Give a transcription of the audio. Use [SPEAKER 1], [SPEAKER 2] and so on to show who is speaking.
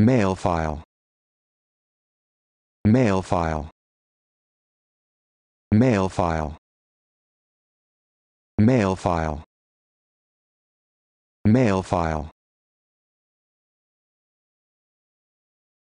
[SPEAKER 1] Mail file. Mail file. Mail file. Mail file. Mail file.